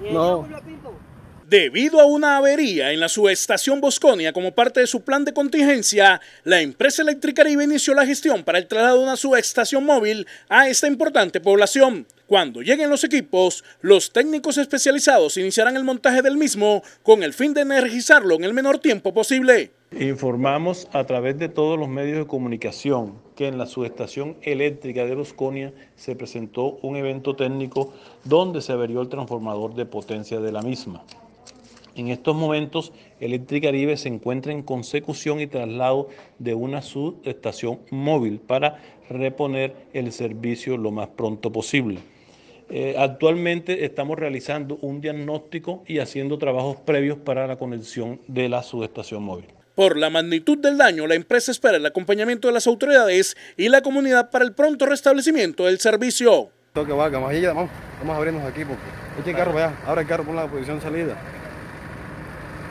No. Debido a una avería en la subestación Bosconia como parte de su plan de contingencia, la empresa eléctrica Caribe inició la gestión para el traslado de una subestación móvil a esta importante población. Cuando lleguen los equipos, los técnicos especializados iniciarán el montaje del mismo con el fin de energizarlo en el menor tiempo posible. Informamos a través de todos los medios de comunicación que en la subestación eléctrica de Rosconia se presentó un evento técnico donde se averió el transformador de potencia de la misma. En estos momentos, Electricaribe se encuentra en consecución y traslado de una subestación móvil para reponer el servicio lo más pronto posible. Eh, actualmente estamos realizando un diagnóstico y haciendo trabajos previos para la conexión de la subestación móvil. Por la magnitud del daño, la empresa espera el acompañamiento de las autoridades y la comunidad para el pronto restablecimiento del servicio. la posición salida.